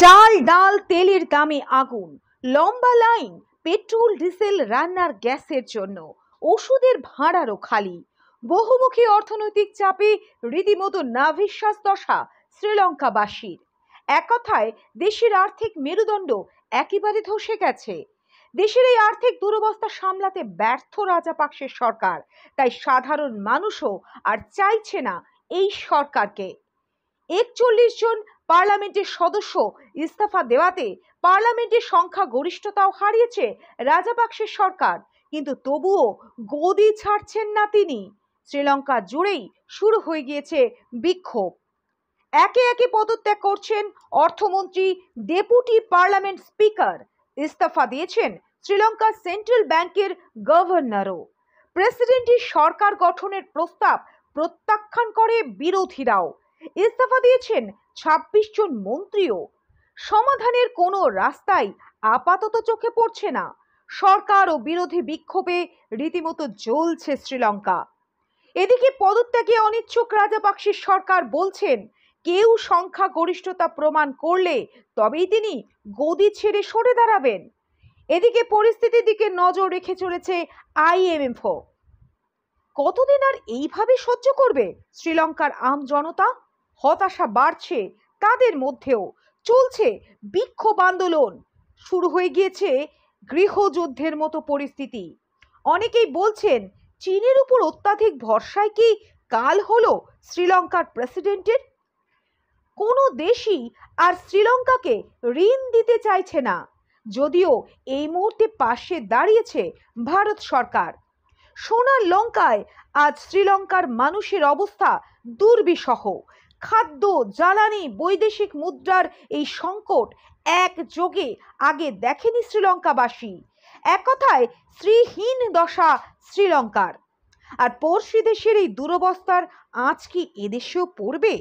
চাল ডাল তেলের দামে আগুন লম্বা লাইন পেট্রোল ডিজেল রান্নার গ্যাসের জন্য ওষুধের ভাড়ারও খালি বহুমুখী অর্থনৈতিক চাপে রীতিমতো নাভিশ্বাস দশা শ্রীলঙ্কাবাসীর এক কথায় দেশের আর্থিক মেরুদণ্ড একেবারে ধসে গেছে দেশের এই আর্থিক দুরবস্থা সামলাতে ব্যর্থ রাজাপাকসের সরকার তাই সাধারণ মানুষও আর চাইছে না এই সরকারকে একচল্লিশ জন পার্লামেন্টের সদস্য ইস্তফা দেওয়াতে পার্লামেন্টের সংখ্যা গরিষ্ঠতাও হারিয়েছে রাজাপাক্সের সরকার কিন্তু তবুও গদি ছাড়ছেন না তিনি শ্রীলঙ্কা জুড়েই শুরু হয়ে গিয়েছে বিক্ষোভ একে একে পদত্যাগ করছেন অর্থমন্ত্রী ডেপুটি পার্লামেন্ট স্পিকার ইস্তফা দিয়েছেন শ্রীলঙ্কার সেন্ট্রাল ব্যাংকের গভর্নরও প্রেসিডেন্টের সরকার গঠনের প্রস্তাব প্রত্যাখ্যান করে বিরোধীরাও ইস্তফা দিয়েছেন ছাব্বিশ জন মন্ত্রীও সমাধানের কোনো রাস্তাই আপাতত চোখে পড়ছে না সরকার ও বিরোধী বিক্ষোভে রীতিমতো জ্বলছে শ্রীলঙ্কা এদিকে পদত্যাগে অনিচ্ছুক রাজাপাক্সির সরকার বলছেন কেউ সংখ্যা গরিষ্ঠতা প্রমাণ করলে তবেই তিনি গদি ছেড়ে সরে দাঁড়াবেন এদিকে পরিস্থিতির দিকে নজর রেখে চলেছে আইএমএফও কতদিন আর এইভাবে সহ্য করবে শ্রীলঙ্কার আম জনতা হতাশা বাড়ছে তাদের মধ্যেও চলছে বিক্ষোভ আন্দোলন শুরু হয়ে গিয়েছে গৃহযুদ্ধের মতো পরিস্থিতি অনেকেই বলছেন চীনের উপর অত্যাধিক ভরসায় কি কাল হলো শ্রীলঙ্কার প্রেসিডেন্টের কোনো দেশই আর শ্রীলঙ্কাকে ঋণ দিতে চাইছে না যদিও এই মুহূর্তে পাশে দাঁড়িয়েছে ভারত সরকার সোনার লঙ্কায় আজ শ্রীলঙ্কার মানুষের অবস্থা দুর্বিসহ খাদ্য জ্বালানি বৈদেশিক মুদ্রার এই সংকট একযোগে আগে দেখেনি শ্রীলঙ্কাবাসী এক কথায় শ্রীহীন দশা শ্রীলঙ্কার আর পড়শি দেশের এই দুরবস্থার আঁচ কি এদেশেও পড়বে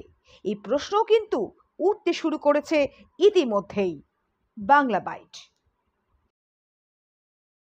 এই প্রশ্ন কিন্তু উঠতে শুরু করেছে ইতিমধ্যেই বাংলা বাইট